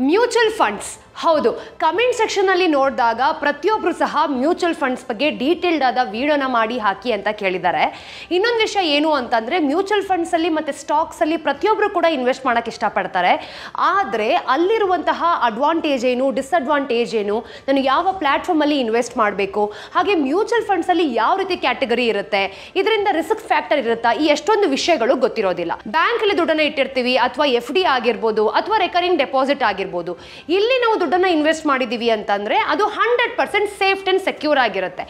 mutual funds ಹೌದು comment ಅಲ್ಲಿ ನೋಡಿದಾಗ ಪ್ರತಿಯೊಬ್ಬರು ಸಹ ಮ್ಯೂಚುವಲ್ ಫಂಡ್ಸ್ ಬಗ್ಗೆ ಡೀಟೇಲ್ಡ್ ಆದ ವಿಡಿಯೋನ ಮಾಡಿ ಹಾಕಿ ಅಂತ ಕೇಳಿದ್ದಾರೆ ಇನ್ನೊಂದು ವಿಷಯ ಏನು ಅಂತಂದರೆ ಮ್ಯೂಚುವಲ್ ಫಂಡ್ಸಲ್ಲಿ ಮತ್ತು ಸ್ಟಾಕ್ಸಲ್ಲಿ ಪ್ರತಿಯೊಬ್ಬರು ಕೂಡ ಇನ್ವೆಸ್ಟ್ ಮಾಡೋಕ್ಕೆ ಇಷ್ಟಪಡ್ತಾರೆ ಆದರೆ ಅಲ್ಲಿರುವಂತಹ ಅಡ್ವಾಂಟೇಜ್ ಏನು ಡಿಸ್ಅಡ್ವಾಂಟೇಜ್ ಏನು ನಾನು ಯಾವ ಅಲ್ಲಿ ಇನ್ವೆಸ್ಟ್ ಮಾಡಬೇಕು ಹಾಗೆ ಮ್ಯೂಚುವಲ್ ಫಂಡ್ಸಲ್ಲಿ ಯಾವ ರೀತಿ ಕ್ಯಾಟಗರಿ ಇರುತ್ತೆ ಇದರಿಂದ ರಿಸ್ಕ್ ಫ್ಯಾಕ್ಟರ್ ಇರುತ್ತಾ ಈ ಎಷ್ಟೊಂದು ವಿಷಯಗಳು ಗೊತ್ತಿರೋದಿಲ್ಲ ಬ್ಯಾಂಕಲ್ಲಿ ದುಡ್ಡನ್ನು ಇಟ್ಟಿರ್ತೀವಿ ಅಥವಾ ಎಫ್ ಡಿ ಆಗಿರ್ಬೋದು ಅಥವಾ ರೆಕರಿಂಗ್ ಡೆಪಾಸಿಟ್ ಆಗಿರ್ಬೋದು ಇಲ್ಲಿ ನಾವು ದುಡ್ಡನ್ನು ಇನ್ವೆಸ್ಟ್ ಮಾಡಿದ್ದೀವಿ ಅಂತಂದರೆ ಅದು hundred percent safe and secure ಆಗಿರುತ್ತೆ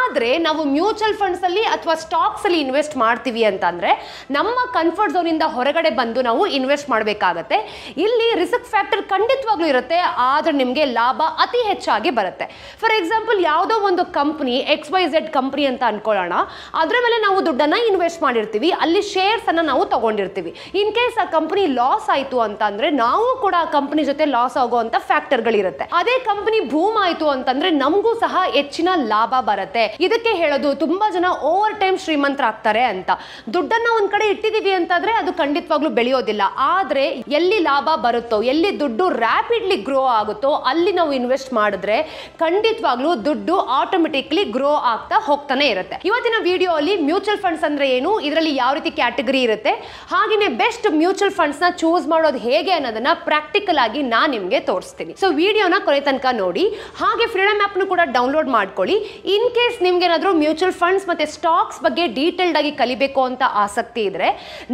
ಆದರೆ ನಾವು ಮ್ಯೂಚುವಲ್ ಫಂಡ್ಸಲ್ಲಿ ಅಥವಾ ಸ್ಟಾಕ್ಸಲ್ಲಿ ಇನ್ವೆಸ್ಟ್ ಮಾಡ್ತೀವಿ ಅಂತಂದರೆ ನಮ್ಮ ಕಂಫರ್ಟ್ ಝೋನಿಂದ ಹೊರಗಡೆ ಬಂದು ನಾವು ಇನ್ವೆಸ್ಟ್ ಮಾಡಬೇಕಾಗತ್ತೆ ಇಲ್ಲಿ ರಿಸ್ಕ್ ಫ್ಯಾಕ್ಟರ್ ಖಂಡಿತವಾಗ್ಲೂ ಇರುತ್ತೆ ಆದರೆ ನಿಮಗೆ ಲಾಭ ಅತಿ ಹೆಚ್ಚಾಗಿ ಬರುತ್ತೆ ಫಾರ್ ಎಕ್ಸಾಂಪಲ್ ಯಾವುದೋ ಒಂದು company X Y Z company ಅಂತ ಅನ್ಕೊಳ್ಳೋಣ ಅದರ ಮೇಲೆ ನಾವು ದುಡ್ಡನ್ನು ಇನ್ವೆಸ್ಟ್ ಮಾಡಿರ್ತೀವಿ ಅಲ್ಲಿ ಶೇರ್ಸನ್ನು ನಾವು ತಗೊಂಡಿರ್ತೀವಿ ಇನ್ ಕೇಸ್ ಆ ಕಂಪ್ನಿ ಲಾಸ್ ಆಯಿತು ಅಂತಂದರೆ ನಾವು ಕೂಡ ಆ ಕಂಪ್ನಿ ಜೊತೆ ಲಾಸ್ ಆಗುವಂಥ ಫ್ಯಾಕ್ಟ್ ಫ್ಯಾಕ್ಟರ್ಗಳಿರುತ್ತೆ ಅದೇ ಕಂಪನಿ ಭೂಮ್ ಆಯ್ತು ಅಂತಂದ್ರೆ ನಮಗೂ ಸಹ ಹೆಚ್ಚಿನ ಲಾಭ ಬರುತ್ತೆ ಇದಕ್ಕೆ ಹೇಳೋದು ತುಂಬಾ ಜನ ಓವರ್ ಟೈಮ್ ಶ್ರೀಮಂತರಾಗ್ತಾರೆ ಅಂತ ದುಡ್ಡನ್ನ ಒಂದ್ ಕಡೆ ಇಟ್ಟಿದೀವಿ ಅಂತಂದ್ರೆ ಅದು ಖಂಡಿತವಾಗ್ಲೂ ಬೆಳೆಯೋದಿಲ್ಲ ಆದ್ರೆ ಎಲ್ಲಿ ಲಾಭ ಬರುತ್ತೋ ಎಲ್ಲಿ ದುಡ್ಡು ರ್ಯಾಪಿಡ್ಲಿ ಗ್ರೋ ಆಗುತ್ತೋ ಅಲ್ಲಿ ನಾವು ಇನ್ವೆಸ್ಟ್ ಮಾಡಿದ್ರೆ ಖಂಡಿತವಾಗ್ಲೂ ದುಡ್ಡು ಆಟೋಮೆಟಿಕ್ಲಿ ಗ್ರೋ ಆಗ್ತಾ ಹೋಗ್ತಾನೆ ಇರುತ್ತೆ ಇವತ್ತಿನ ವಿಡಿಯೋ ಅಲ್ಲಿ ಮ್ಯೂಚುವಲ್ ಫಂಡ್ಸ್ ಅಂದ್ರೆ ಏನು ಇದರಲ್ಲಿ ಯಾವ ರೀತಿ ಕ್ಯಾಟಗರಿ ಇರುತ್ತೆ ಹಾಗೆ ಬೆಸ್ಟ್ ಮ್ಯೂಚುವಲ್ ಫಂಡ್ಸ್ ನ ಚೂಸ್ ಮಾಡೋದು ಹೇಗೆ ಅನ್ನೋದನ್ನ ಪ್ರಾಕ್ಟಿಕಲ್ ಆಗಿ ನಾನು ನಿಮಗೆ ತೋರಿಸ್ತೀನಿ ಮಾಡ್ತೀನಿ ಸೊ ವಿಡಿಯೋನ ಕೊನೆ ತನಕ ನೋಡಿ ಹಾಗೆ ಫ್ರೀಡಮ್ ಆ್ಯಪ್ನು ಕೂಡ ಡೌನ್ಲೋಡ್ ಮಾಡ್ಕೊಳ್ಳಿ ಇನ್ ಕೇಸ್ ನಿಮ್ಗೆ ಏನಾದರೂ ಮ್ಯೂಚುವಲ್ ಫಂಡ್ಸ್ ಮತ್ತೆ ಸ್ಟಾಕ್ಸ್ ಬಗ್ಗೆ ಡೀಟೇಲ್ಡ್ ಆಗಿ ಕಲಿಬೇಕು ಅಂತ ಆಸಕ್ತಿ ಇದ್ರೆ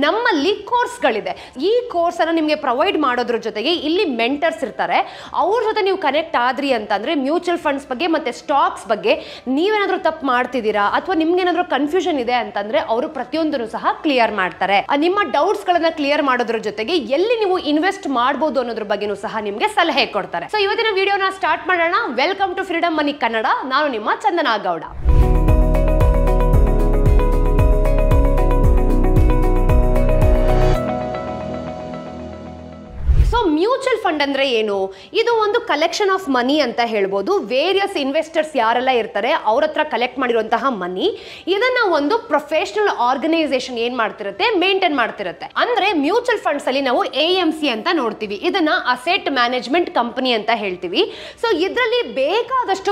ನಮ್ಮಲ್ಲಿ ಕೋರ್ಸ್ಗಳಿದೆ ಈ ಕೋರ್ಸನ್ನು ನಿಮಗೆ ಪ್ರೊವೈಡ್ ಮಾಡೋದ್ರ ಜೊತೆಗೆ ಇಲ್ಲಿ ಮೆಂಟರ್ಸ್ ಇರ್ತಾರೆ ಅವ್ರ ಜೊತೆ ನೀವು ಕನೆಕ್ಟ್ ಆದ್ರಿ ಅಂತಂದರೆ ಮ್ಯೂಚುವಲ್ ಫಂಡ್ಸ್ ಬಗ್ಗೆ ಮತ್ತೆ ಸ್ಟಾಕ್ಸ್ ಬಗ್ಗೆ ನೀವೇನಾದ್ರೂ ತಪ್ಪು ಮಾಡ್ತಿದ್ದೀರಾ ಅಥವಾ ನಿಮ್ಗೆ ಏನಾದರೂ ಕನ್ಫ್ಯೂಷನ್ ಇದೆ ಅಂತಂದರೆ ಅವರು ಪ್ರತಿಯೊಂದನ್ನು ಸಹ ಕ್ಲಿಯರ್ ಮಾಡ್ತಾರೆ ನಿಮ್ಮ ಡೌಟ್ಸ್ಗಳನ್ನು ಕ್ಲಿಯರ್ ಮಾಡೋದ್ರ ಜೊತೆಗೆ ಎಲ್ಲಿ ನೀವು ಇನ್ವೆಸ್ಟ್ ಮಾಡ್ಬೋದು ಅನ್ನೋದ್ರ ಬಗ್ಗೆನೂ ಸಹ ನಿಮಗೆ ಸಲಹೆ ಕೊಡ್ತಾರೆ ಕೊಡ್ತಾರೆ ಸೊ ಇವತ್ತಿನ ವಿಡಿಯೋನ ಸ್ಟಾರ್ಟ್ ಮಾಡೋಣ welcome to freedom money Kannada ನಾನು ನಿಮ್ಮ ಚಂದನ ಗೌಡ ಮ್ಯೂಚುವಲ್ ಫಂಡ್ ಅಂದ್ರೆ ಏನು ಇದು ಒಂದು ಕಲೆಕ್ಷನ್ ಆಫ್ ಮನಿ ಅಂತ ಹೇಳ್ಬೋದು ವೇರಿಯಸ್ ಇನ್ವೆಸ್ಟರ್ಸ್ ಯಾರೆಲ್ಲ ಇರ್ತಾರೆ ಅವ್ರ ಹತ್ರ ಕಲೆಕ್ಟ್ ಮಾಡಿರುವಂತಹ ಮನಿ ಇದನ್ನ ಒಂದು ಪ್ರೊಫೆಷನಲ್ ಆರ್ಗನೈಸೇಷನ್ ಏನ್ ಮಾಡ್ತಿರುತ್ತೆ ಮೇಂಟೈನ್ ಮಾಡ್ತಿರುತ್ತೆ ಅಂದ್ರೆ ಮ್ಯೂಚುವಲ್ ಫಂಡ್ಸ್ ಅಲ್ಲಿ ನಾವು ಎ ಸಿ ಅಂತ ನೋಡ್ತೀವಿ ಇದನ್ನ ಅಸೆಟ್ ಮ್ಯಾನೇಜ್ಮೆಂಟ್ ಕಂಪನಿ ಅಂತ ಹೇಳ್ತೀವಿ ಸೊ ಇದರಲ್ಲಿ ಬೇಕಾದಷ್ಟು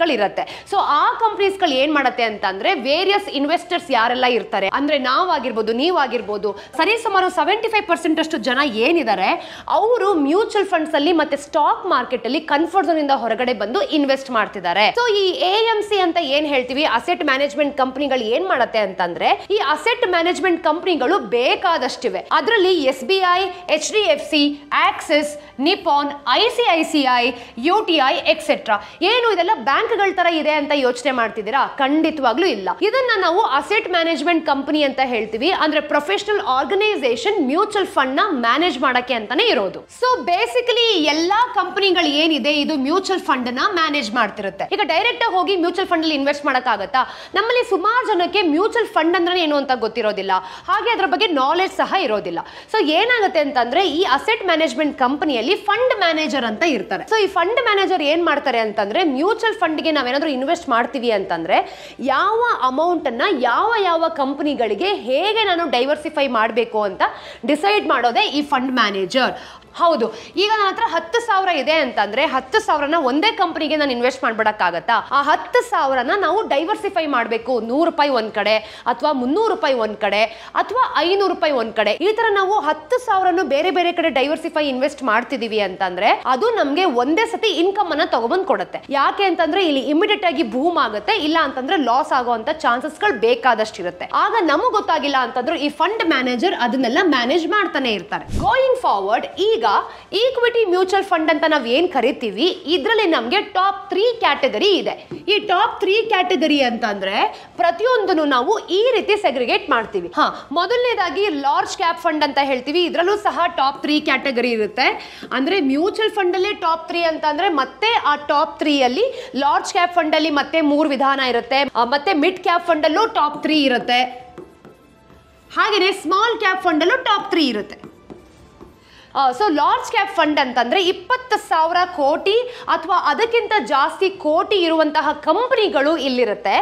ಗಳು ಇರುತ್ತೆ ಸೊ ಆ ಗಳು ಏನ್ ಮಾಡುತ್ತೆ ಅಂತ ಅಂದ್ರೆ ವೇರಿಯಸ್ ಇನ್ವೆಸ್ಟರ್ಸ್ ಯಾರೆಲ್ಲ ಇರ್ತಾರೆ ಅಂದ್ರೆ ನಾವಾಗಿರ್ಬೋದು ಆಗಿರ್ಬೋದು ಸರಿ ಸುಮಾರು ಸೆವೆಂಟಿ ಫೈವ್ ಪರ್ಸೆಂಟ್ ಅಷ್ಟು ಜನ ಏನಿದ್ದಾರೆ ಅವ್ರು ಅವರು ಮ್ಯೂಚುವಲ್ ಫಂಡ್ಸ್ ಅಲ್ಲಿ ಮತ್ತೆ ಸ್ಟಾಕ್ ಮಾರ್ಕೆಟ್ ಅಲ್ಲಿ ಕನ್ಫರ್ಟ್ ಝೋನ್ ಇಂದ ಹೊರಗಡೆ ಬಂದು ಇನ್ವೆಸ್ಟ್ ಮಾಡ್ತಿದ್ದಾರೆ ಸೊ ಈ ಎ ಎಂ ಸಿ ಅಂತ ಏನ್ ಹೇಳ್ತೀವಿ ಅಸೆಟ್ ಮ್ಯಾನೇಜ್ಮೆಂಟ್ ಕಂಪನಿಗಳು ಏನ್ ಮಾಡತ್ತೆ ಅಂತಂದ್ರೆ ಈ ಅಸೆಟ್ ಮ್ಯಾನೇಜ್ಮೆಂಟ್ ಕಂಪನಿಗಳು ಬೇಕಾದಷ್ಟಿವೆ ಅದರಲ್ಲಿ S B I H D F C Axis Nippon I C I C I U T I etcetera ಏನು ಇದೆಲ್ಲ ಬ್ಯಾಂಕ್ ಗಳ ತರ ಇದೆ ಅಂತ ಯೋಚನೆ ಮಾಡ್ತಿದ್ದೀರಾ ಖಂಡಿತವಾಗ್ಲೂ ಇಲ್ಲ ಇದನ್ನ ನಾವು ಅಸೆಟ್ ಮ್ಯಾನೇಜ್ಮೆಂಟ್ ಕಂಪನಿ ಅಂತ ಹೇಳ್ತೀವಿ ಅಂದ್ರೆ ಪ್ರೊಫೆಷನಲ್ ಆರ್ಗನೈಸೇಷನ್ ಮ್ಯೂಚುವಲ್ ಫಂಡ್ ನ ಮ್ಯಾನೇಜ್ ಮಾಡಕ್ಕೆ ಅಂತಾನೆ ಇರೋದು ಮಾಡಬಹುದು ಸೊ ಬೇಸಿಕಲಿ ಎಲ್ಲಾ ಕಂಪನಿಗಳು ಏನಿದೆ ಇದು ಮ್ಯೂಚುವಲ್ ಫಂಡ್ ನ ಮ್ಯಾನೇಜ್ ಮಾಡ್ತಿರುತ್ತೆ ಈಗ ಡೈರೆಕ್ಟ್ ಹೋಗಿ ಮ್ಯೂಚುವಲ್ ಫಂಡ್ ಅಲ್ಲಿ ಇನ್ವೆಸ್ಟ್ ಆಗತ್ತಾ ನಮ್ಮಲ್ಲಿ ಸುಮಾರು ಜನಕ್ಕೆ ಮ್ಯೂಚುವಲ್ ಫಂಡ್ ಅಂದ್ರೆ ಏನು ಅಂತ ಗೊತ್ತಿರೋದಿಲ್ಲ ಹಾಗೆ ಅದರ ಬಗ್ಗೆ ನಾಲೆಜ್ ಸಹ ಇರೋದಿಲ್ಲ ಸೊ ಏನಾಗುತ್ತೆ ಅಂತಂದ್ರೆ ಈ ಅಸೆಟ್ ಮ್ಯಾನೇಜ್ಮೆಂಟ್ ಕಂಪನಿಯಲ್ಲಿ ಫಂಡ್ ಮ್ಯಾನೇಜರ್ ಅಂತ ಇರ್ತಾರೆ ಸೊ ಈ ಫಂಡ್ ಮ್ಯಾನೇಜರ್ ಏನ್ ಮಾಡ್ತಾರೆ ಅಂತಂದ್ರೆ ಮ್ಯೂಚುವಲ್ ಫಂಡ್ ಗೆ ನಾವೇನಾದ್ರೂ ಇನ್ವೆಸ್ಟ್ ಮಾಡ್ತೀವಿ ಅಂತಂದ್ರೆ ಯಾವ ಅಮೌಂಟ್ ಅನ್ನ ಯಾವ ಯಾವ ಕಂಪನಿಗಳಿಗೆ ಹೇಗೆ ನಾನು ಡೈವರ್ಸಿಫೈ ಮಾಡಬೇಕು ಅಂತ ಡಿಸೈಡ್ ಮಾಡೋದೇ ಈ ಫಂಡ್ ಮ್ಯಾನೇಜರ್ ಹೌದು ಈಗ ನನ್ನ ಹತ್ರ ಹತ್ತು ಸಾವಿರ ಇದೆ ಅಂತಂದ್ರೆ ಹತ್ತು ಸಾವಿರನ ಒಂದೇ ಕಂಪನಿಗೆ ನಾನು ಇನ್ವೆಸ್ಟ್ ಮಾಡ್ಬಿಡಕ್ಕಾಗತ್ತಾ ಆ ಹತ್ತು ಸಾವಿರನ ನಾವು ಡೈವರ್ಸಿಫೈ ಮಾಡಬೇಕು ನೂರು ರೂಪಾಯಿ ಒಂದ್ ಕಡೆ ಅಥವಾ ಮುನ್ನೂರು ರೂಪಾಯಿ ಒಂದ್ ಕಡೆ ಅಥವಾ ಐನೂರು ರೂಪಾಯಿ ಒಂದ್ ಕಡೆ ಈ ತರ ನಾವು ಹತ್ತು ಸಾವಿರ ಬೇರೆ ಬೇರೆ ಕಡೆ ಡೈವರ್ಸಿಫೈ ಇನ್ವೆಸ್ಟ್ ಮಾಡ್ತಿದೀವಿ ಅಂತಂದ್ರೆ ಅದು ನಮ್ಗೆ ಒಂದೇ ಸತಿ ಇನ್ಕಮ್ ಅನ್ನ ತಗೊಬಂದ್ ಕೊಡುತ್ತೆ ಯಾಕೆ ಅಂತಂದ್ರೆ ಇಲ್ಲಿ ಇಮಿಡಿಯೇಟ್ ಆಗಿ ಭೂಮ್ ಆಗುತ್ತೆ ಇಲ್ಲ ಅಂತಂದ್ರೆ ಲಾಸ್ ಆಗುವಂತ ಚಾನ್ಸಸ್ ಗಳು ಬೇಕಾದಷ್ಟು ಇರುತ್ತೆ ಆಗ ನಮಗ್ ಗೊತ್ತಾಗಿಲ್ಲ ಅಂತಂದ್ರೆ ಈ ಫಂಡ್ ಮ್ಯಾನೇಜರ್ ಅದನ್ನೆಲ್ಲ ಮ್ಯಾನೇಜ್ ಮಾಡ್ತಾನೆ ಇರ್ತಾರೆ ಗೋಯಿಂಗ್ ಫಾರ್ವರ್ಡ್ ಈ ಈಗ ಈಕ್ವಿಟಿ ಮ್ಯೂಚುವಲ್ ಫಂಡ್ ಅಂತ ನಾವು ಏನು ಕರಿತೀವಿ ಇದರಲ್ಲಿ ನಮಗೆ ಟಾಪ್ ತ್ರೀ ಕ್ಯಾಟಗರಿ ಇದೆ ಈ ಟಾಪ್ ತ್ರೀ ಕ್ಯಾಟಗರಿ ಅಂತಂದ್ರೆ ಪ್ರತಿಯೊಂದನ್ನು ನಾವು ಈ ರೀತಿ ಸೆಗ್ರಿಗೇಟ್ ಮಾಡ್ತೀವಿ ಹಾ ಮೊದಲನೇದಾಗಿ ಲಾರ್ಜ್ ಕ್ಯಾಪ್ ಫಂಡ್ ಅಂತ ಹೇಳ್ತೀವಿ ಇದರಲ್ಲೂ ಸಹ ಟಾಪ್ ತ್ರೀ ಕ್ಯಾಟಗರಿ ಇರುತ್ತೆ ಅಂದ್ರೆ ಮ್ಯೂಚುವಲ್ ಫಂಡ್ ಅಲ್ಲೇ ಟಾಪ್ ತ್ರೀ ಅಂತ ಅಂದ್ರೆ ಮತ್ತೆ ಆ ಟಾಪ್ ತ್ರೀ ಅಲ್ಲಿ ಲಾರ್ಜ್ ಕ್ಯಾಪ್ ಫಂಡ್ ಅಲ್ಲಿ ಮತ್ತೆ ಮೂರು ವಿಧಾನ ಇರುತ್ತೆ ಮತ್ತೆ ಮಿಡ್ ಕ್ಯಾಪ್ ಫಂಡ್ ಅಲ್ಲೂ ಟಾಪ್ ತ್ರೀ ಇರುತ್ತೆ ಹಾಗೆಯೇ ಸ್ಮಾಲ್ ಕ್ಯಾಪ್ ಫಂಡ್ ಅಲ್ಲೂ ಟಾಪ್ ತ್ರೀ ಇರುತ್ತೆ ಸೊ ಲಾರ್ಜ್ ಕ್ಯಾಪ್ ಫಂಡ್ ಅಂತಂದರೆ ಇಪ್ಪತ್ತು ಸಾವಿರ ಕೋಟಿ ಅಥವಾ ಅದಕ್ಕಿಂತ ಜಾಸ್ತಿ ಕೋಟಿ ಇರುವಂತಹ ಕಂಪನಿಗಳು ಇಲ್ಲಿರುತ್ತೆ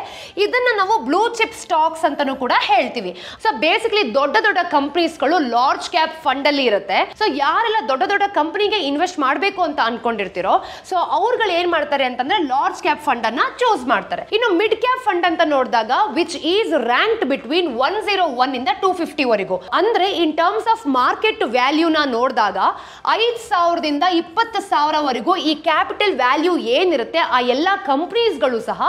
ಇದನ್ನು ನಾವು ಬ್ಲೂ ಚಿಪ್ ಸ್ಟಾಕ್ಸ್ ಅಂತಲೂ ಕೂಡ ಹೇಳ್ತೀವಿ ಸೊ ಬೇಸಿಕಲಿ ದೊಡ್ಡ ದೊಡ್ಡ ಕಂಪ್ನೀಸ್ಗಳು ಲಾರ್ಜ್ ಕ್ಯಾಪ್ ಫಂಡಲ್ಲಿ ಇರುತ್ತೆ ಸೊ ಯಾರೆಲ್ಲ ದೊಡ್ಡ ದೊಡ್ಡ ಕಂಪ್ನಿಗೆ ಇನ್ವೆಸ್ಟ್ ಮಾಡಬೇಕು ಅಂತ ಅನ್ಕೊಂಡಿರ್ತಿರೋ ಸೊ ಅವ್ರುಗಳು ಏನು ಮಾಡ್ತಾರೆ ಅಂತಂದ್ರೆ ಲಾರ್ಜ್ ಕ್ಯಾಪ್ ಫಂಡನ್ನು ಚೂಸ್ ಮಾಡ್ತಾರೆ ಇನ್ನು ಮಿಡ್ ಕ್ಯಾಪ್ ಫಂಡ್ ಅಂತ ನೋಡಿದಾಗ which is ranked between one zero one ಇಂದ ಟೂ ಫಿಫ್ಟಿವರೆಗೂ ಅಂದರೆ ಇನ್ ಟರ್ಮ್ಸ್ ಆಫ್ ಮಾರ್ಕೆಟ್ ವ್ಯಾಲ್ಯೂನ ನೋಡಿದಾಗ ನೋಡಿದಾಗ ಐದು ಸಾವಿರದಿಂದ ಇಪ್ಪತ್ತು ಸಾವಿರವರೆಗೂ ಈ ಕ್ಯಾಪಿಟಲ್ ವ್ಯಾಲ್ಯೂ ಏನಿರುತ್ತೆ ಆ ಎಲ್ಲ ಕಂಪ್ನೀಸ್ಗಳು ಸಹ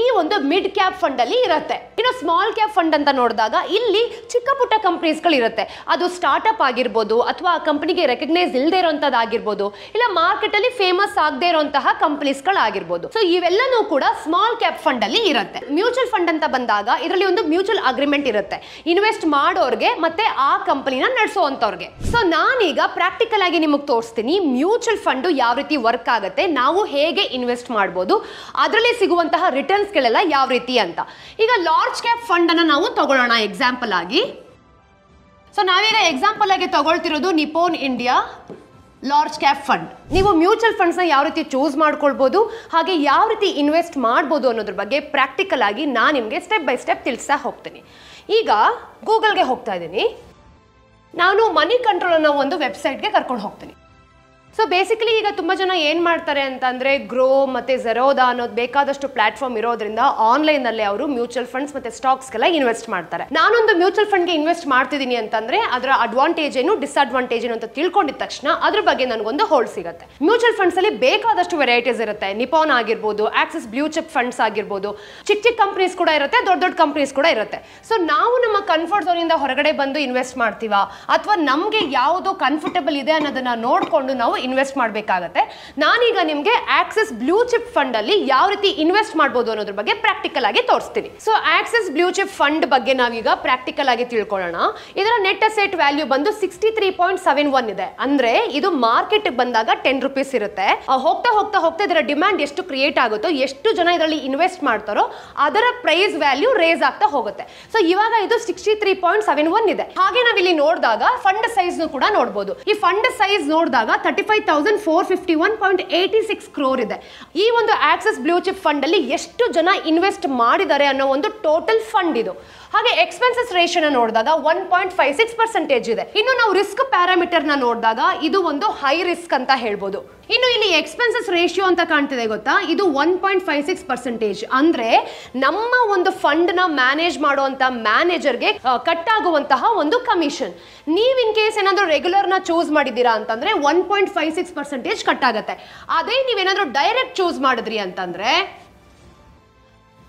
ಈ ಒಂದು ಮಿಡ್ ಕ್ಯಾಪ್ ಫಂಡಲ್ಲಿ ಇರುತ್ತೆ ಇನ್ನು ಸ್ಮಾಲ್ ಕ್ಯಾಪ್ ಫಂಡ್ ಅಂತ ನೋಡಿದಾಗ ಇಲ್ಲಿ ಚಿಕ್ಕ ಪುಟ್ಟ ಇರುತ್ತೆ ಅದು ಸ್ಟಾರ್ಟಪ್ ಆಗಿರ್ಬೋದು ಅಥವಾ ಆ ಕಂಪ್ನಿಗೆ ರೆಕಗ್ನೈಸ್ ಇಲ್ಲದೆ ಇರೋಂಥದ್ದಾಗಿರ್ಬೋದು ಇಲ್ಲ ಮಾರ್ಕೆಟಲ್ಲಿ ಫೇಮಸ್ ಆಗದೆ ಇರುವಂತಹ ಕಂಪ್ನೀಸ್ಗಳಾಗಿರ್ಬೋದು ಸೊ ಇವೆಲ್ಲನೂ ಕೂಡ ಸ್ಮಾಲ್ ಕ್ಯಾಪ್ ಫಂಡಲ್ಲಿ ಇರುತ್ತೆ ಮ್ಯೂಚುವಲ್ ಫಂಡ್ ಅಂತ ಬಂದಾಗ ಇದರಲ್ಲಿ ಒಂದು ಮ್ಯೂಚುವಲ್ ಅಗ್ರಿಮೆಂಟ್ ಇರುತ್ತೆ ಇನ್ವೆಸ್ಟ್ ಮಾಡೋರ್ಗೆ ಮತ್ತೆ ಆ ಕಂಪನಿನ ನಡೆಸುವಂತವ್ರಿಗೆ ಸೊ ನಾನೀಗ ಪ್ರಾಕ್ಟಿಕಲ್ ಆಗಿ ನಿಮಗೆ ತೋರಿಸ್ತೀನಿ ಮ್ಯೂಚುವಲ್ ಫಂಡು ಯಾವ ರೀತಿ ವರ್ಕ್ ಆಗುತ್ತೆ ನಾವು ಹೇಗೆ ಇನ್ವೆಸ್ಟ್ ಮಾಡ್ಬೋದು ಅದರಲ್ಲಿ ಸಿಗುವಂತಹ ರಿಟರ್ನ್ಸ್ಗಳೆಲ್ಲ ಯಾವ ರೀತಿ ಅಂತ ಈಗ ಲಾರ್ಜ್ ಕ್ಯಾಪ್ ಫಂಡನ್ನು ನಾವು ತಗೊಳ್ಳೋಣ ಎಕ್ಸಾಂಪಲ್ ಆಗಿ ಸೊ ನಾವೀಗ ಎಕ್ಸಾಂಪಲ್ ಆಗಿ ತಗೊಳ್ತಿರೋದು Nippon India large cap fund ನೀವು ಮ್ಯೂಚುವಲ್ ಫಂಡ್ಸ್ನ ಯಾವ ರೀತಿ ಚೂಸ್ ಮಾಡ್ಕೊಳ್ಬೋದು ಹಾಗೆ ಯಾವ ರೀತಿ ಇನ್ವೆಸ್ಟ್ ಮಾಡ್ಬೋದು ಅನ್ನೋದ್ರ ಬಗ್ಗೆ ಪ್ರಾಕ್ಟಿಕಲ್ ಆಗಿ ನಾನು ನಿಮಗೆ ಸ್ಟೆಪ್ ಬೈ ಸ್ಟೆಪ್ ತಿಳಿಸ್ತಾ ಹೋಗ್ತೀನಿ ಈಗ ಗೂಗಲ್ಗೆ ಹೋಗ್ತಾ ಇದ್ದೀನಿ ನಾನು ಮನಿ ಕಂಟ್ರೋಲ್ ಅನ್ನೋ ಒಂದು ವೆಬ್ಸೈಟ್ಗೆ ಕರ್ಕೊಂಡು ಹೋಗ್ತೀನಿ ಸೊ ಬೇಸಿಕಲಿ ಈಗ ತುಂಬ ಜನ ಏನು ಮಾಡ್ತಾರೆ ಅಂತಂದರೆ ಗ್ರೋ ಮತ್ತು ಜೆರೋದಾ ಅನ್ನೋದು ಬೇಕಾದಷ್ಟು ಪ್ಲಾಟ್ಫಾರ್ಮ್ ಇರೋದ್ರಿಂದ ಆನ್ಲೈನಲ್ಲಿ ಅವರು ಮ್ಯೂಚುವಲ್ ಫಂಡ್ಸ್ ಮತ್ತು ಸ್ಟಾಕ್ಸ್ಗೆಲ್ಲ ಇನ್ವೆಸ್ಟ್ ಮಾಡ್ತಾರೆ ನಾನೊಂದು ಮ್ಯೂಚುವಲ್ ಫಂಡ್ಗೆ ಇನ್ವೆಸ್ಟ್ ಮಾಡ್ತಿದ್ದೀನಿ ಅಂತಂದರೆ ಅದರ ಅಡ್ವಾಂಟೇಜ್ ಏನು ಡಿಸ್ಅಡ್ವಾಂಟೇಜ್ ಏನು ಅಂತ ತಿಳ್ಕೊಂಡಿದ ತಕ್ಷಣ ಅದ್ರ ಬಗ್ಗೆ ನನಗೊಂದು ಹೋಲ್ಡ್ ಸಿಗುತ್ತೆ ಮ್ಯೂಚುವಲ್ ಫಂಡ್ಸ್ ಅಲ್ಲಿ ಬೇಕಾದಷ್ಟು ವೆರೈಟೀಸ್ ಇರುತ್ತೆ ನಿಪಾನ್ ಆಗಿರ್ಬೋದು ಆಕ್ಸಿಸ್ ಬ್ಲೂ ಚಿಪ್ ಫಂಡ್ಸ್ ಆಗಿರ್ಬೋದು ಚಿಕ್ಕ ಚಿಕ್ಕ ಕಂಪ್ನೀಸ್ ಕೂಡ ಇರುತ್ತೆ ದೊಡ್ಡ ದೊಡ್ಡ ಕಂಪ್ನೀಸ್ ಕೂಡ ಇರುತ್ತೆ ಸೊ ನಾವು ನಮ್ಮ ಕನ್ಫರ್ಟ್ ಝೋನಿಂದ ಹೊರಗಡೆ ಬಂದು ಇನ್ವೆಸ್ಟ್ ಮಾಡ್ತೀವಾ ಅಥವಾ ನಮಗೆ ಯಾವುದು ಕನ್ಫರ್ಟಬಲ್ ಇದೆ ಅನ್ನೋದನ್ನ ನೋಡಿಕೊಂಡು ನಾವು ಇನ್ವೆಸ್ಟ್ ಮಾಡಬೇಕಾಗತ್ತೆ ನಾನೀಗ ನಿಮಗೆ ಆಕ್ಸಿಸ್ ಬ್ಲೂ ಚಿಪ್ ಫಂಡ್ ಅಲ್ಲಿ ಯಾವ ರೀತಿ ಇನ್ವೆಸ್ಟ್ ಮಾಡಬಹುದು ಅನ್ನೋದ್ರ ಬಗ್ಗೆ ಪ್ರಾಕ್ಟಿಕಲ್ ಆಗಿ ತೋರಿಸ್ತೀನಿ so Axis blue chip fund ಬಗ್ಗೆ ನಾವೀಗ ಪ್ರಾಕ್ಟಿಕಲ್ ಆಗಿ ತಿಳ್ಕೊಳ್ಳೋಣ ಇದರ ನೆಟ್ ಅಸೆಟ್ ವ್ಯಾಲ್ಯೂ ಬಂದು sixty three point seven one ಇದೆ ಅಂದ್ರೆ ಇದು ಮಾರ್ಕೆಟ್ ಬಂದಾಗ ಟೆನ್ ರುಪೀಸ್ ಇರುತ್ತೆ ಹೋಗ್ತಾ ಹೋಗ್ತಾ ಹೋಗ್ತಾ ಇದರ ಡಿಮ್ಯಾಂಡ್ ಎಷ್ಟು ಕ್ರಿಯೇಟ್ ಆಗುತ್ತೋ ಎಷ್ಟು ಜನ ಇದರಲ್ಲಿ ಇನ್ವೆಸ್ಟ್ ಮಾಡ್ತಾರೋ ಅದರ ಪ್ರೈಸ್ ವ್ಯಾಲ್ಯೂ ರೇಸ್ ಆಗ್ತಾ ಹೋಗುತ್ತೆ ಸೊ ಇವಾಗ ಇದು sixty three point seven one ಇದೆ ಹಾಗೆ ನಾವಿಲ್ಲಿ ನೋಡಿದಾಗ ಫಂಡ್ ಸೈಜ್ ಕೂಡ ನೋಡಬಹುದು ಈ ಫಂಡ್ ಸೈಜ್ ನೋಡಿದಾಗ thirty five thousand four fifty one point six crore ಇದೆ ಈ ಒಂದು ಆಕ್ಸಿಸ್ ಬ್ಲೂ ಚಿಪ್ ಫಂಡಲ್ಲಿ ಎಷ್ಟು ಜನ ಇನ್ವೆಸ್ಟ್ ಮಾಡಿದ್ದಾರೆ ಅನ್ನೋ ಒಂದು ಟೋಟಲ್ ಫಂಡ್ ಇದು ಹಾಗೆ ಎಕ್ಸ್ಪೆನ್ಸಸ್ ರೇಷನ್ ನೋಡಿದಾಗ one point five six percentage ಇದೆ ಇನ್ನು ನಾವು ರಿಸ್ಕ್ ಪ್ಯಾರಾಮೀಟರ್ನ ನೋಡಿದಾಗ ಇದು ಒಂದು ಹೈ ರಿಸ್ಕ್ ಅಂತ ಹೇಳ್ಬೋದು ಇನ್ನು ಇಲ್ಲಿ ಎಕ್ಸ್ಪೆನ್ಸಸ್ ರೇಷಿಯೋ ಅಂತ ಕಾಣ್ತಿದೆ ಗೊತ್ತಾ ಇದು one point five six percentage ಅಂದ್ರೆ ನಮ್ಮ ಒಂದು ಫಂಡ್ ನ ಮ್ಯಾನೇಜ್ ಮಾಡುವಂತ ಮ್ಯಾನೇಜರ್ಗೆ ಕಟ್ ಆಗುವಂತಹ ಒಂದು ಕಮಿಷನ್ ನೀವು ಇನ್ ಕೇಸ್ ಏನಾದರೂ ರೆಗ್ಯುಲರ್ ನ ಚೂಸ್ ಮಾಡಿದ್ದೀರಾ ಅಂತಂದ್ರೆ one point five six percentage cut ಆಗುತ್ತೆ ಅದೇ ನೀವೇನಾದ್ರೂ ಡೈರೆಕ್ಟ್ ಚೂಸ್ ಮಾಡಿದ್ರಿ ಅಂತಂದ್ರೆ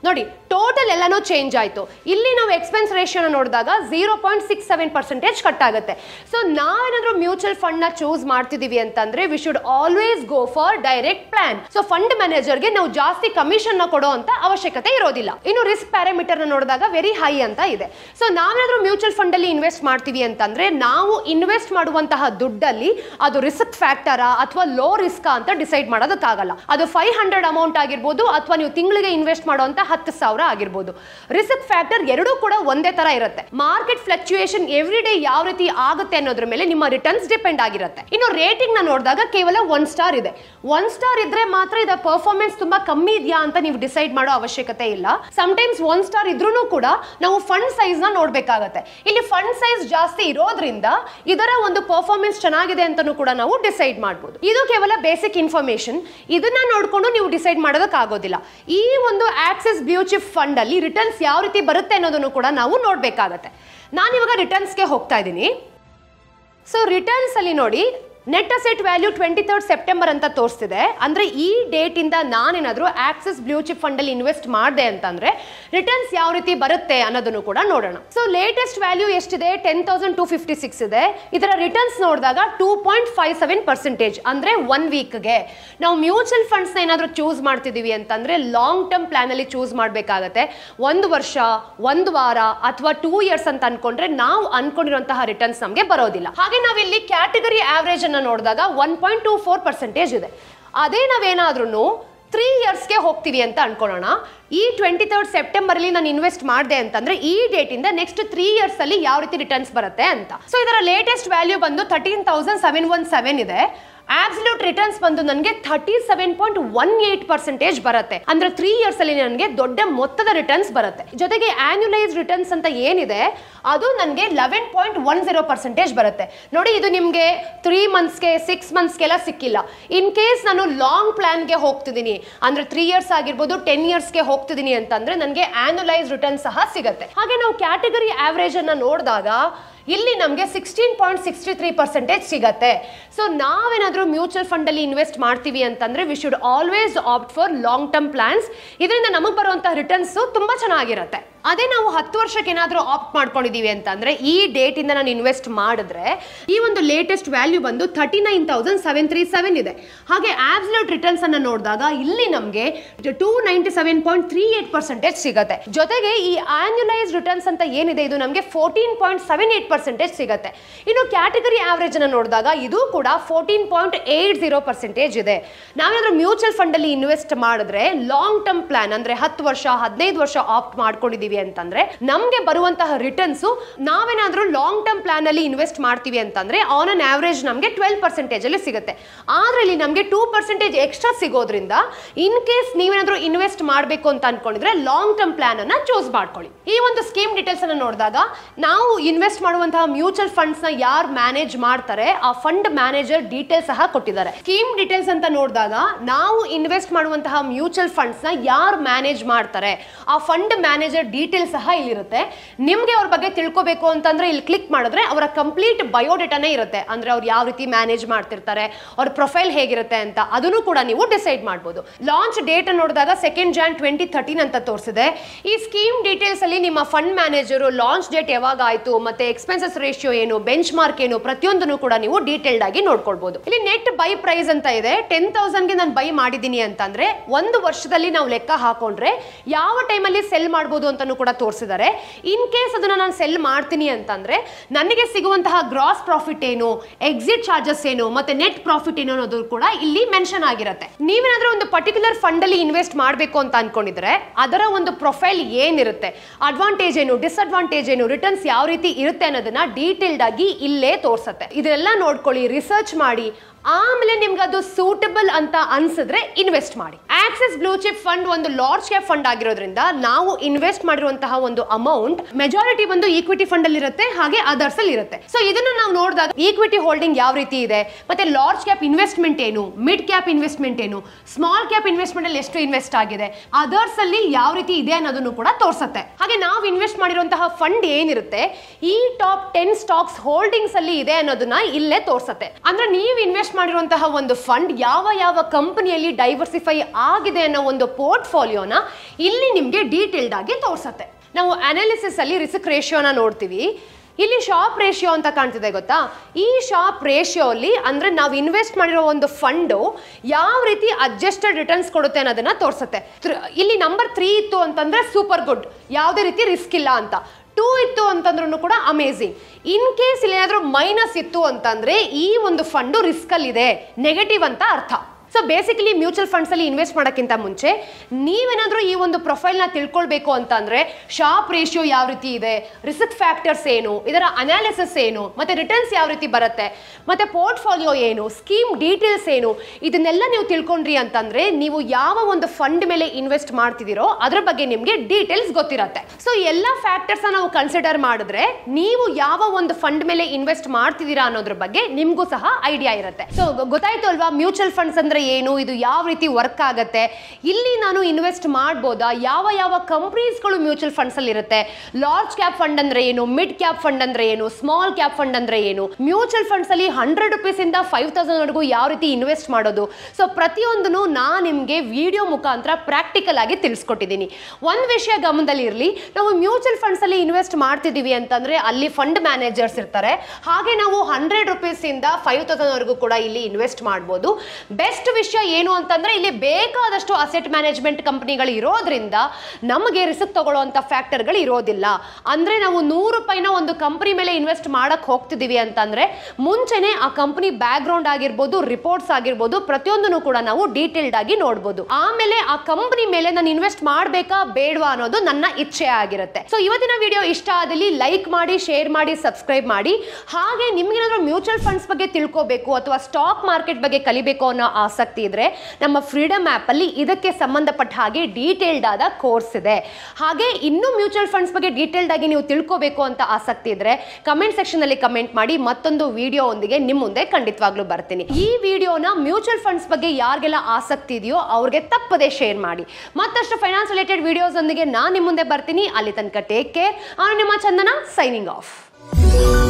ನೋಡಿ ಟೋಟಲ್ ಎಲ್ಲನೂ ಚೇಂಜ್ ಆಯಿತು ಇಲ್ಲಿ ನಾವು ಎಕ್ಸ್ಪೆನ್ಸ್ ರೇಷಿಯೋನ ನೋಡಿದಾಗ zero point six seven percentage cut ಆಗುತ್ತೆ ಸೊ ನಾವೇನಾದರೂ ಮ್ಯೂಚುವಲ್ ನ ಚೂಸ್ ಮಾಡ್ತಿದ್ದೀವಿ ಅಂತಂದರೆ we should always go for direct plan so fund ಮ್ಯಾನೇಜರ್ಗೆ ನಾವು ಜಾಸ್ತಿ ಕಮಿಷನ್ನ ಕೊಡೋ ಅಂತ ಅವಶ್ಯಕತೆ ಇರೋದಿಲ್ಲ ಇನ್ನು ರಿಸ್ಕ್ ಪ್ಯಾರಾಮೀಟರ್ನ ನೋಡಿದಾಗ ವೆರಿ ಹೈ ಅಂತ ಇದೆ ಸೊ ನಾವೇನಾದರೂ ಮ್ಯೂಚುವಲ್ ಫಂಡಲ್ಲಿ ಇನ್ವೆಸ್ಟ್ ಮಾಡ್ತೀವಿ ಅಂತಂದರೆ ನಾವು ಇನ್ವೆಸ್ಟ್ ಮಾಡುವಂತಹ ದುಡ್ಡಲ್ಲಿ ಅದು ರಿಸ್ಕ್ ಫ್ಯಾಕ್ಟರಾ ಅಥವಾ ಲೋ ರಿಸ್ಕಾ ಅಂತ ಡಿಸೈಡ್ ಮಾಡೋದಕ್ಕಾಗಲ್ಲ ಅದು ಫೈವ್ ಹಂಡ್ರೆಡ್ ಅಮೌಂಟ್ ಆಗಿರ್ಬೋದು ಅಥವಾ ನೀವು ತಿಂಗಳಿಗೆ ಇನ್ವೆಸ್ಟ್ ಮಾಡುವಂತ ಹತ್ತು ಸಾವಿರ ಆಗಿರ್ಬೋದು ರಿಸ್ಕ್ ಫ್ಯಾಕ್ಟರ್ ಎರಡೂ ಕೂಡ ಒಂದೇ ತರ ಇರುತ್ತೆ ಮಾರ್ಕೆಟ್ ಫ್ಲಕ್ಚುಯೇಷನ್ ಎವ್ರಿ ಡೇ ಯಾವ ರೀತಿ ಆಗುತ್ತೆ ಅನ್ನೋದ್ರ ಮೇಲೆ ನಿಮ್ಮ ರಿಟರ್ನ್ಸ್ ಡಿಪೆಂಡ್ ಆಗಿರುತ್ತೆ ಇನ್ನು ರೇಟಿಂಗ್ ನ ನೋಡಿದಾಗ ಕೇವಲ ಒನ್ ಸ್ಟಾರ್ ಇದೆ ಒನ್ ಸ್ಟಾರ್ ಇದ್ರೆ ಮಾತ್ರ ಇದರ ಪರ್ಫಾರ್ಮೆನ್ಸ್ ತುಂಬಾ ಕಮ್ಮಿ ಇದೆಯಾ ಅಂತ ನೀವು ಡಿಸೈಡ್ ಮಾಡೋ ಅವಶ್ಯಕತೆ ಇಲ್ಲ ಸಮಟೈಮ್ಸ್ ಒನ್ ಸ್ಟಾರ್ ಇದ್ರೂ ಕೂಡ ನಾವು ಫಂಡ್ ಸೈಜ್ ನ ನೋಡಬೇಕಾಗತ್ತೆ ಇಲ್ಲಿ ಫಂಡ್ ಸೈಜ್ ಜಾಸ್ತಿ ಇರೋದ್ರಿಂದ ಇದರ ಒಂದು ಪರ್ಫಾರ್ಮೆನ್ಸ್ ಚೆನ್ನಾಗಿದೆ ಅಂತಾನೂ ಕೂಡ ನಾವು ಡಿಸೈಡ್ ಮಾಡಬಹುದು ಇದು ಕೇವಲ ಬೇಸಿಕ್ ಇನ್ಫಾರ್ಮೇಶನ್ ಇದನ್ನ ನೋಡ್ಕೊಂಡು ನೀವು ಡಿಸೈಡ್ ಮಾಡೋದಕ್ಕಾಗೋದಿಲ್ಲ ಈ ಒಂದು ಆಕ್ಸೆಸ್ ರಿಟರ್ನ್ಸ್ ಬ್ಯೂಚಿಫ್ ಫಂಡ್ ಅಲ್ಲಿ ರಿಟರ್ನ್ಸ್ ಯಾವ ರೀತಿ ಬರುತ್ತೆ ಅನ್ನೋದನ್ನು ಕೂಡ ನಾವು ನೋಡಬೇಕಾಗತ್ತೆ ಇವಾಗ ರಿಟರ್ನ್ಸ್ಗೆ ಹೋಗ್ತಾ ಇದ್ದೀನಿ ಸೊ ರಿಟರ್ನ್ಸ್ ಅಲ್ಲಿ ನೋಡಿ net asset value twenty third September ಅಂತ ತೋರಿಸಿದೆ ಅಂದ್ರೆ ಈ ಡೇಟಿಂದ ನಾನೇನಾದರೂ ಆಕ್ಸಿಸ್ ಬ್ಲೂ ಚಿಪ್ ಅಲ್ಲಿ ಇನ್ವೆಸ್ಟ್ ಮಾಡಿದೆ ಅಂತಂದರೆ ರಿಟರ್ನ್ಸ್ ಯಾವ ರೀತಿ ಬರುತ್ತೆ ಅನ್ನೋದನ್ನು ಕೂಡ ನೋಡೋಣ ಸೊ ಲೇಟೆಸ್ಟ್ ವ್ಯಾಲ್ಯೂ ಎಷ್ಟಿದೆ ten thousand two fifty six ಇದೆ ಇದರ ರಿಟರ್ನ್ಸ್ ನೋಡಿದಾಗ two point five seven percentage ಅಂದ್ರೆ ಒನ್ ವೀಕ್ಗೆ ನಾವು ಮ್ಯೂಚುವಲ್ ಫಂಡ್ಸ್ನ ಏನಾದರೂ ಚೂಸ್ ಮಾಡ್ತಿದೀವಿ ಅಂತಂದ್ರೆ ಲಾಂಗ್ ಟರ್ಮ್ ಪ್ಲಾನ್ ಅಲ್ಲಿ ಚೂಸ್ ಮಾಡಬೇಕಾಗತ್ತೆ ಒಂದು ವರ್ಷ ಒಂದು ವಾರ ಅಥವಾ ಟೂ ಇಯರ್ಸ್ ಅಂತ ಅನ್ಕೊಂಡ್ರೆ ನಾವು ಅನ್ಕೊಂಡಿರುವಂತಹ ರಿಟರ್ನ್ಸ್ ನಮಗೆ ಬರೋದಿಲ್ಲ ಹಾಗೆ ನಾವಿಲ್ಲಿ ಕ್ಯಾಟಗರಿ ಆವರೇಜ್ ಅನ್ನ ಅನ್ನು ನೋಡಿದಾಗ one point two four percentage ಇದೆ ಅದೇ ನಾವೇನಾದ್ರೂ ತ್ರೀ ಇಯರ್ಸ್ಗೆ ಹೋಗ್ತೀವಿ ಅಂತ ಅನ್ಕೊಳ್ಳೋಣ ಈ ಟ್ವೆಂಟಿ ತರ್ಡ್ ಸೆಪ್ಟೆಂಬರಲ್ಲಿ ನಾನು ಇನ್ವೆಸ್ಟ್ ಮಾಡಿದೆ ಅಂತಂದ್ರೆ ಈ ಡೇಟಿಂದ ನೆಕ್ಸ್ಟ್ ತ್ರೀ ಇಯರ್ಸ್ ಅಲ್ಲಿ ಯಾವ ರೀತಿ ರಿಟರ್ನ್ಸ್ ಬರುತ್ತೆ ಅಂತ ಸೊ ಇದರ ಲೇಟೆಸ್ಟ್ ವ್ಯಾಲ್ಯೂ ಬಂದು thirteen thousand seven one seven ಇದೆ ಆಬ್ಸಲ್ಯೂಟ್ ರಿಟರ್ನ್ಸ್ ಬಂದು ನನಗೆ thirty seven point one eight percentage ಬರುತ್ತೆ ಅಂದ್ರೆ ತ್ರೀ ಇಯರ್ಸ್ ಅಲ್ಲಿ ನನಗೆ ದೊಡ್ಡ ಮೊತ್ತದ ರಿಟರ್ನ್ಸ್ ಬರುತ್ತೆ ಜೊತೆಗೆ ಆನ್ಯುಲೈಸ್ ರಿಟರ್ನ್ಸ್ ಅಂತ ಏನಿದೆ ಅದು ನನಗೆ eleven point one zero percentage ಬರುತ್ತೆ ನೋಡಿ ಇದು ನಿಮಗೆ ತ್ರೀ ಮಂತ್ಸ್ಗೆ ಸಿಕ್ಸ್ ಮಂತ್ಸ್ಗೆಲ್ಲ ಸಿಕ್ಕಿಲ್ಲ ಇನ್ ಕೇಸ್ ನಾನು ಲಾಂಗ್ ಪ್ಲಾನ್ಗೆ ಹೋಗ್ತಿದ್ದೀನಿ ಅಂದ್ರೆ ತ್ರೀ ಇಯರ್ಸ್ ಆಗಿರ್ಬೋದು ಟೆನ್ ಇಯರ್ಸ್ಗೆ ಹೋಗ್ತಿದ್ದೀನಿ ಅಂತಂದ್ರೆ ನನಗೆ ಆನ್ಯುಲೈಸ್ ರಿಟರ್ನ್ ಸಹ ಸಿಗುತ್ತೆ ಹಾಗೆ ನಾವು ಕ್ಯಾಟಗರಿ ಆವರೇಜ್ ಅನ್ನು ನೋಡಿದಾಗ ಇಲ್ಲಿ ನಮಗೆ sixteen point sixty three percentage ಸಿಗುತ್ತೆ ಸೊ ನಾವೇನಾದರೂ ಮ್ಯೂಚುವಲ್ ಫಂಡಲ್ಲಿ ಇನ್ವೆಸ್ಟ್ ಮಾಡ್ತೀವಿ ಅಂತಂದರೆ we should always opt for long term plans ಇದರಿಂದ ನಮಗೆ ಬರುವಂಥ ರಿಟರ್ನ್ಸು ತುಂಬ ಚೆನ್ನಾಗಿರುತ್ತೆ ಅದೇ ನಾವು ಹತ್ತು ವರ್ಷಕ್ಕೆ ಏನಾದರೂ ಆಪ್ಟ್ ಮಾಡ್ಕೊಂಡಿದ್ದೀವಿ ಅಂತಂದರೆ ಈ ಡೇಟಿಂದ ನಾನು ಇನ್ವೆಸ್ಟ್ ಮಾಡಿದ್ರೆ ಈ ಒಂದು ಲೇಟೆಸ್ಟ್ ವ್ಯಾಲ್ಯೂ ಬಂದು thirty nine thousand seven three seven ಇದೆ ಹಾಗೆ ಆಬ್ಸಲ್ಯೂಟ್ ರಿಟರ್ನ್ಸನ್ನು ನೋಡಿದಾಗ ಇಲ್ಲಿ ನಮಗೆ two ninety seven point three eight percentage ಸಿಗುತ್ತೆ ಜೊತೆಗೆ ಈ ಆನ್ಯುಲೈಸ್ ರಿಟರ್ನ್ಸ್ ಅಂತ ಏನಿದೆ ಇದು ನಮಗೆ fourteen point seven eight percentage ಸಿಗುತ್ತೆ ಇನ್ನು ಕ್ಯಾಟಗರಿ ಅನ್ನು ನೋಡಿದಾಗ ಇದು ಕೂಡ fourteen point eight zero percentage ಇದೆ ನಾವೇನಾದರೂ ಮ್ಯೂಚುವಲ್ ಫಂಡಲ್ಲಿ ಇನ್ವೆಸ್ಟ್ ಮಾಡಿದ್ರೆ ಲಾಂಗ್ ಟರ್ಮ್ ಪ್ಲಾನ್ ಅಂದರೆ ಹತ್ತು ವರ್ಷ ಹದಿನೈದು ವರ್ಷ ಆಪ್ಟ್ ಮಾಡ್ಕೊಂಡಿದ್ದೀವಿ ಮಾಡ್ತೀವಿ ಅಂತಂದ್ರೆ ನಮ್ಗೆ ಬರುವಂತಹ ರಿಟರ್ನ್ಸ್ ನಾವೇನಾದ್ರೂ ಲಾಂಗ್ ಟರ್ಮ್ ಪ್ಲಾನ್ ಅಲ್ಲಿ ಇನ್ವೆಸ್ಟ್ ಮಾಡ್ತೀವಿ ಅಂತಂದ್ರೆ ಆನ್ ಅನ್ ಆವರೇಜ್ ನಮಗೆ ಟ್ವೆಲ್ ಪರ್ಸೆಂಟೇಜ್ ಅಲ್ಲಿ ಸಿಗುತ್ತೆ ಆದ್ರೆ ಇಲ್ಲಿ ನಮಗೆ ಟೂ ಪರ್ಸೆಂಟೇಜ್ ಎಕ್ಸ್ಟ್ರಾ ಸಿಗೋದ್ರಿಂದ ಇನ್ ಕೇಸ್ ನೀವೇನಾದರೂ ಇನ್ವೆಸ್ಟ್ ಮಾಡಬೇಕು ಅಂತ ಅನ್ಕೊಂಡಿದ್ರೆ ಲಾಂಗ್ ಟರ್ಮ್ ಪ್ಲಾನ್ ಅನ್ನ ಚೂಸ್ ಮಾಡ್ಕೊಳ್ಳಿ ಈ ಒಂದು ಸ್ಕೀಮ್ ಡೀಟೇಲ್ಸ್ ಅನ್ನ ನೋಡಿದಾಗ ನಾವು ಇನ್ವೆಸ್ಟ್ ಮಾಡುವಂತಹ ಮ್ಯೂಚುವಲ್ ಫಂಡ್ಸ್ ನ ಯಾರು ಮ್ಯಾನೇಜ್ ಮಾಡ್ತಾರೆ ಆ ಫಂಡ್ ಮ್ಯಾನೇಜರ್ ಡೀಟೇಲ್ ಸಹ ಕೊಟ್ಟಿದ್ದಾರೆ ಸ್ಕೀಮ್ ಡೀಟೇಲ್ಸ್ ಅಂತ ನೋಡಿದಾಗ ನಾವು ಇನ್ವೆಸ್ಟ್ ಮಾಡುವಂತಹ ಮ್ಯೂಚುವಲ್ ಫಂಡ್ಸ್ ನ ಯಾರು ಮ್ಯಾನೇಜ್ ಮಾಡ್ತಾರೆ ಆ ಫಂಡ್ ಮ್ಯಾನೇಜರ್ ಡೀಟೇಲ್ ಸಹ ಇಲ್ಲಿರುತ್ತೆ ನಿಮಗೆ ಅವ್ರ ಬಗ್ಗೆ ತಿಳ್ಕೋಬೇಕು ಅಂತಂದ್ರೆ ಇಲ್ಲಿ ಕ್ಲಿಕ್ ಮಾಡಿದ್ರೆ ಅವರ ಕಂಪ್ಲೀಟ್ ಬಯೋಡೇಟಾನೇ ಇರುತ್ತೆ ಅಂದ್ರೆ ಅವ್ರು ಯಾವ ರೀತಿ ಮ್ಯಾನೇಜ್ ಮಾಡ್ತಿರ್ತಾರೆ ಅವ್ರ ಪ್ರೊಫೈಲ್ ಹೇಗಿರುತ್ತೆ ಅಂತ ಅದನ್ನು ಕೂಡ ನೀವು ಡಿಸೈಡ್ ಮಾಡ್ಬೋದು ಲಾಂಚ್ ಡೇಟ್ ನೋಡಿದಾಗ ಸೆಕೆಂಡ್ ಜಾನ್ ಟ್ವೆಂಟಿ ಥರ್ಟೀನ್ ಅಂತ ತೋರಿಸಿದೆ ಈ ಸ್ಕೀಮ್ ಡೀಟೇಲ್ಸ್ ಅಲ್ಲಿ ನಿಮ್ಮ ಫಂಡ್ ಮ್ಯಾನೇಜರು ಲಾಂಚ್ ಡೇಟ್ ಯಾವಾಗ ಆಯ್ತು ಮತ್ತೆ ಎಕ್ಸ್ಪೆನ್ಸಸ್ ರೇಷಿಯೋ ಏನು ಬೆಂಚ್ ಮಾರ್ಕ್ ಏನು ಪ್ರತಿಯೊಂದನ್ನು ಕೂಡ ನೀವು ಡೀಟೇಲ್ಡ್ ಆಗಿ ನೋಡ್ಕೊಳ್ಬಹುದು ಇಲ್ಲಿ ನೆಟ್ ಬೈ ಪ್ರೈಸ್ ಅಂತ ಇದೆ ಟೆನ್ ತೌಸಂಡ್ಗೆ ನಾನು ಬೈ ಮಾಡಿದ್ದೀನಿ ಅಂತಂದ್ರೆ ಒಂದು ವರ್ಷದಲ್ಲಿ ನಾವು ಲೆಕ್ಕ ಹಾಕೊಂಡ್ರೆ ಯಾವ ಟೈಮಲ್ಲಿ ಸೆಲ್ ಮಾಡ್ಬೋದು ಅಂತ ಅನ್ನೋದನ್ನು ಕೂಡ ತೋರಿಸಿದ್ದಾರೆ ಇನ್ ಕೇಸ್ ಅದನ್ನು ನಾನು ಸೆಲ್ ಮಾಡ್ತೀನಿ ಅಂತಂದರೆ ನನಗೆ ಸಿಗುವಂತಹ ಗ್ರಾಸ್ ಪ್ರಾಫಿಟ್ ಏನು ಎಕ್ಸಿಟ್ ಚಾರ್ಜಸ್ ಏನು ಮತ್ತೆ ನೆಟ್ ಪ್ರಾಫಿಟ್ ಏನು ಅನ್ನೋದು ಕೂಡ ಇಲ್ಲಿ ಮೆನ್ಷನ್ ಆಗಿರುತ್ತೆ ನೀವೇನಾದರೂ ಒಂದು ಪರ್ಟಿಕ್ಯುಲರ್ ಫಂಡಲ್ಲಿ ಇನ್ವೆಸ್ಟ್ ಮಾಡಬೇಕು ಅಂತ ಅನ್ಕೊಂಡಿದ್ರೆ ಅದರ ಒಂದು ಪ್ರೊಫೈಲ್ ಏನಿರುತ್ತೆ ಅಡ್ವಾಂಟೇಜ್ ಏನು ಡಿಸ್ಅಡ್ವಾಂಟೇಜ್ ಏನು ರಿಟರ್ನ್ಸ್ ಯಾವ ರೀತಿ ಇರುತ್ತೆ ಅನ್ನೋದನ್ನ ಡೀಟೇಲ್ಡ್ ಆಗಿ ಇಲ್ಲೇ ತೋರಿಸುತ್ತೆ ಇದೆಲ್ಲ ನೋಡ್ಕೊಳ್ಳಿ ರಿಸರ್ಚ್ ಮಾಡಿ ಆಮೇಲೆ ನಿಮ್ಗೆ ಅದು ಸೂಟಬಲ್ ಅಂತ ಅನ್ಸಿದ್ರೆ ಇನ್ವೆಸ್ಟ್ ಮಾಡಿ ಆಕ್ಸಿಸ್ ಬ್ಲೂ ಚಿಪ್ ಫಂಡ್ ಒಂದು ಲಾರ್ಜ್ ಕ್ಯಾಪ್ ಫಂಡ್ ಆಗಿರೋದ್ರಿಂದ ನಾವು ಇನ್ವೆಸ್ಟ್ ಮಾಡಿರುವಂತಹ ಒಂದು ಅಮೌಂಟ್ ಮೆಜಾರಿಟಿ ಬಂದು ಈಕ್ವಿಟಿ ಫಂಡ್ ಅಲ್ಲಿ ಇರುತ್ತೆ ಹಾಗೆ ಅದರ್ಸ್ ಅಲ್ಲಿ ಇರುತ್ತೆ ಸೊ ಇದನ್ನು ನಾವು ನೋಡಿದಾಗ ಈಕ್ವಿಟಿ ಹೋಲ್ಡಿಂಗ್ ಯಾವ ರೀತಿ ಇದೆ ಮತ್ತೆ ಲಾರ್ಜ್ ಕ್ಯಾಪ್ ಇನ್ವೆಸ್ಟ್ಮೆಂಟ್ ಏನು ಮಿಡ್ ಕ್ಯಾಪ್ ಇನ್ವೆಸ್ಟ್ಮೆಂಟ್ ಏನು ಸ್ಮಾಲ್ ಕ್ಯಾಪ್ ಇನ್ವೆಸ್ಟ್ಮೆಂಟ್ ಅಲ್ಲಿ ಎಷ್ಟು ಇನ್ವೆಸ್ಟ್ ಆಗಿದೆ ಅದರ್ಸ್ ಅಲ್ಲಿ ಯಾವ ರೀತಿ ಇದೆ ಅನ್ನೋದನ್ನು ಕೂಡ ತೋರಿಸುತ್ತೆ ಹಾಗೆ ನಾವು ಇನ್ವೆಸ್ಟ್ ಮಾಡಿರುವಂತಹ ಫಂಡ್ ಏನಿರುತ್ತೆ ಈ ಟಾಪ್ ಟೆನ್ ಸ್ಟಾಕ್ಸ್ ಹೋಲ್ಡಿಂಗ್ಸ್ ಅಲ್ಲಿ ಇದೆ ಅನ್ನೋದನ್ನ ಇಲ್ಲೇ ತೋರಿಸುತ್ತೆ ಅಂದ್ರೆ ನೀವು ಇನ್ವೆಸ್ಟ್ ಇನ್ವೆಸ್ಟ್ ಮಾಡಿರುವಂತಹ ಒಂದು ಫಂಡ್ ಯಾವ ಯಾವ ಕಂಪನಿಯಲ್ಲಿ ಡೈವರ್ಸಿಫೈ ಆಗಿದೆ ಅನ್ನೋ ಒಂದು ಪೋರ್ಟ್ಫೋಲಿಯೋನ ಇಲ್ಲಿ ನಿಮಗೆ ಡೀಟೇಲ್ಡ್ ಆಗಿ ತೋರಿಸುತ್ತೆ ನಾವು ಅನಾಲಿಸಿಸ್ ಅಲ್ಲಿ ರಿಸ್ಕ್ ರೇಷಿಯೋನ ನೋಡ್ತೀವಿ ಇಲ್ಲಿ ಶಾಪ್ ರೇಷಿಯೋ ಅಂತ ಕಾಣ್ತಿದೆ ಗೊತ್ತಾ ಈ ಶಾಪ್ ರೇಷಿಯೋ ಅಲ್ಲಿ ಅಂದ್ರೆ ನಾವು ಇನ್ವೆಸ್ಟ್ ಮಾಡಿರೋ ಒಂದು ಫಂಡು ಯಾವ ರೀತಿ ಅಡ್ಜಸ್ಟೆಡ್ ರಿಟರ್ನ್ಸ್ ಕೊಡುತ್ತೆ ಅನ್ನೋದನ್ನ ತೋರಿಸುತ್ತೆ ಇಲ್ಲಿ ನಂಬರ್ ತ್ರೀ ಇತ್ತು ಅಂತಂದ್ರೆ ಸೂಪರ್ ಗುಡ್ ಯಾವುದೇ ರೀತಿ ರಿಸ್ಕ್ ಇಲ್ಲ ಅಂತ ಟೂ ಇತ್ತು ಅಂತಂದ್ರೂ ಕೂಡ ಅಮೇಝಿಂಗ್ ಇನ್ ಕೇಸ್ ಇಲ್ಲೇನಾದರೂ ಮೈನಸ್ ಇತ್ತು ಅಂತಂದರೆ ಈ ಒಂದು ಫಂಡು ರಿಸ್ಕಲ್ಲಿದೆ ನೆಗೆಟಿವ್ ಅಂತ ಅರ್ಥ ಸೊ ಬೇಸಿಕಲಿ ಮ್ಯೂಚುವಲ್ ಫಂಡ್ಸ್ ಅಲ್ಲಿ ಇನ್ವೆಸ್ಟ್ ಮಾಡೋಕ್ಕಿಂತ ಮುಂಚೆ ನೀವೇನಾದ್ರೂ ಈ ಒಂದು ಪ್ರೊಫೈಲ್ನ ತಿಳ್ಕೊಳ್ಬೇಕು ಅಂತಂದರೆ ಶಾಪ್ ರೇಷಿಯೋ ಯಾವ ರೀತಿ ಇದೆ ರಿಸ್ಕ್ ಫ್ಯಾಕ್ಟರ್ಸ್ ಏನು ಇದರ ಅನಾಲಿಸಿಸ್ ಏನು ಮತ್ತೆ ರಿಟರ್ನ್ಸ್ ಯಾವ ರೀತಿ ಬರುತ್ತೆ ಮತ್ತೆ ಪೋರ್ಟ್ಫೋಲಿಯೋ ಏನು ಸ್ಕೀಮ್ ಡೀಟೇಲ್ಸ್ ಏನು ಇದನ್ನೆಲ್ಲ ನೀವು ತಿಳ್ಕೊಂಡ್ರಿ ಅಂತಂದ್ರೆ ನೀವು ಯಾವ ಒಂದು ಫಂಡ್ ಮೇಲೆ ಇನ್ವೆಸ್ಟ್ ಮಾಡ್ತಿದ್ದೀರೋ ಅದರ ಬಗ್ಗೆ ನಿಮಗೆ ಡೀಟೇಲ್ಸ್ ಗೊತ್ತಿರುತ್ತೆ ಸೊ ಎಲ್ಲ ಫ್ಯಾಕ್ಟರ್ಸ್ ನಾವು ಕನ್ಸಿಡರ್ ಮಾಡಿದ್ರೆ ನೀವು ಯಾವ ಒಂದು ಫಂಡ್ ಮೇಲೆ ಇನ್ವೆಸ್ಟ್ ಮಾಡ್ತಿದ್ದೀರಾ ಅನ್ನೋದ್ರ ಬಗ್ಗೆ ನಿಮಗೂ ಸಹ ಐಡಿಯಾ ಇರುತ್ತೆ ಸೊ ಗೊತ್ತಾಯ್ತು ಅಲ್ವಾ ಮ್ಯೂಚುವಲ್ ಫಂಡ್ಸ್ ಅಂದ್ರೆ ಏನು ಇದು ಯಾವ ರೀತಿ ವರ್ಕ್ ಆಗುತ್ತೆ ಇಲ್ಲಿ ನಾನು ಇನ್ವೆಸ್ಟ್ ಮಾಡ್ಬೋದಾ ಯಾವ ಯಾವ ಕಂಪ್ನೀಸ್ಗಳು ಮ್ಯೂಚುವಲ್ ಫಂಡ್ಸಲ್ಲಿ ಇರುತ್ತೆ ಲಾರ್ಜ್ ಕ್ಯಾಪ್ ಫಂಡ್ ಅಂದ್ರೆ ಏನು ಮಿಡ್ ಕ್ಯಾಪ್ ಫಂಡ್ ಅಂದ್ರೆ ಏನು ಸ್ಮಾಲ್ ಕ್ಯಾಪ್ ಫಂಡ್ ಅಂದ್ರೆ ಏನು ಮ್ಯೂಚುವಲ್ ಫಂಡ್ಸ್ ಅಲ್ಲಿ ಹಂಡ್ರೆಡ್ ರುಪೀಸ್ ಇಂದ ಫೈವ್ ತೌಸಂಡ್ ವರೆಗೂ ಯಾವ ರೀತಿ ಇನ್ವೆಸ್ಟ್ ಮಾಡೋದು ಸೊ ಪ್ರತಿಯೊಂದನ್ನು ನಾನು ನಿಮಗೆ ವಿಡಿಯೋ ಮುಖಾಂತರ ಪ್ರಾಕ್ಟಿಕಲ್ ಆಗಿ ತಿಳಿಸ್ಕೊಟ್ಟಿದ್ದೀನಿ ಒಂದು ವಿಷಯ ಗಮನದಲ್ಲಿ ಇರಲಿ ನಾವು ಮ್ಯೂಚುವಲ್ ಫಂಡ್ಸ್ ಅಲ್ಲಿ ಇನ್ವೆಸ್ಟ್ ಮಾಡ್ತಿದ್ದೀವಿ ಅಂತಂದ್ರೆ ಅಲ್ಲಿ ಫಂಡ್ ಮ್ಯಾನೇಜರ್ಸ್ ಇರ್ತಾರೆ ಹಾಗೆ ನಾವು ಹಂಡ್ರೆಡ್ ರುಪೀಸ್ ಇಂದ ಫೈವ್ ತೌಸಂಡ್ ವರೆಗೂ ಕೂಡ ಇಲ್ಲಿ ಇನ್ವೆಸ್ಟ್ ಮಾಡ್ಬೋದು ಬೆಸ್ಟ್ ವಿಷಯ ಏನು ಅಂತಂದ್ರೆ ಇಲ್ಲಿ ಬೇಕಾದಷ್ಟು ಅಸೆಟ್ ಮ್ಯಾನೇಜ್ಮೆಂಟ್ ಕಂಪನಿಗಳು ಇರೋದ್ರಿಂದ ನಮಗೆ ರಿಸ್ಕ್ ಫ್ಯಾಕ್ಟರ್ ಫ್ಯಾಕ್ಟರ್ಗಳು ಇರೋದಿಲ್ಲ ಅಂದ್ರೆ ನಾವು ನೂರು ರೂಪಾಯಿನ ಒಂದು ಕಂಪನಿ ಮೇಲೆ ಇನ್ವೆಸ್ಟ್ ಹೋಗ್ತಿದೀವಿ ಹೋಗ್ತಿದೀವಿ ಅಂತಂದ್ರೆ ಮುಂಚೆನೆ ಆ ಕಂಪನಿ ಬ್ಯಾಕ್ ಗ್ರೌಂಡ್ ಆಗಿರ್ಬೋದು ರಿಪೋರ್ಟ್ಸ್ ಆಗಿರ್ಬೋದು ಪ್ರತಿಯೊಂದನ್ನು ಕೂಡ ನಾವು ಡೀಟೇಲ್ಡ್ ಆಗಿ ನೋಡ್ಬೋದು ಆಮೇಲೆ ಆ ಕಂಪನಿ ಮೇಲೆ ನಾನು ಇನ್ವೆಸ್ಟ್ ಮಾಡಬೇಕಾ ಬೇಡವಾ ಅನ್ನೋದು ನನ್ನ ಇಚ್ಛೆ ಆಗಿರುತ್ತೆ ಸೊ ಇವತ್ತಿನ ವಿಡಿಯೋ ಇಷ್ಟ ಆದಲ್ಲಿ ಲೈಕ್ ಮಾಡಿ ಶೇರ್ ಮಾಡಿ ಸಬ್ಸ್ಕ್ರೈಬ್ ಮಾಡಿ ಹಾಗೆ ಏನಾದ್ರು ಮ್ಯೂಚುವಲ್ ಫಂಡ್ಸ್ ಬಗ್ಗೆ ತಿಳ್ಕೋಬೇಕು ಅಥವಾ ಸ್ಟಾಕ್ ಮಾರ್ಕೆಟ್ ಬಗ್ಗೆ ಕಲಿಬೇಕು ಅನ್ನೋ ಆಸೆ ಆಸಕ್ತಿ ಇದ್ರೆ ನಮ್ಮ ಫ್ರೀಡಮ್ ಅಲ್ಲಿ ಇದಕ್ಕೆ ಸಂಬಂಧಪಟ್ಟ ಹಾಗೆ ಡೀಟೇಲ್ಡ್ ಆದ ಕೋರ್ಸ್ ಇದೆ ಹಾಗೆ ಇನ್ನೂ ಮ್ಯೂಚುವಲ್ ಫಂಡ್ಸ್ ಬಗ್ಗೆ ಡೀಟೇಲ್ಡ್ ಆಗಿ ನೀವು ತಿಳ್ಕೋಬೇಕು ಅಂತ ಆಸಕ್ತಿ ಇದ್ರೆ ಕಮೆಂಟ್ ಸೆಕ್ಷನ್ ಅಲ್ಲಿ ಕಮೆಂಟ್ ಮಾಡಿ ಮತ್ತೊಂದು ವಿಡಿಯೋ ಒಂದಿಗೆ ನಿಮ್ಮ ಮುಂದೆ ಖಂಡಿತವಾಗ್ಲೂ ಬರ್ತೀನಿ ಈ ವಿಡಿಯೋನ ಮ್ಯೂಚುವಲ್ ಫಂಡ್ಸ್ ಬಗ್ಗೆ ಯಾರಿಗೆಲ್ಲ ಆಸಕ್ತಿ ಇದೆಯೋ ಅವ್ರಿಗೆ ತಪ್ಪದೆ ಶೇರ್ ಮಾಡಿ ಮತ್ತಷ್ಟು ಫೈನಾನ್ಸ್ ರಿಲೇಟೆಡ್ ವಿಡಿಯೋಸ್ ಒಂದಿಗೆ ನಾನು ನಿಮ್ಮ ಮುಂದೆ ಬರ್ತೀನಿ ಅಲ್ಲಿ ತನಕ ಟೇಕ್ ಕೇರ್ ನಿಮ್ಮ ಚಂದನ ಸೈನಿಂಗ್ ಆಫ್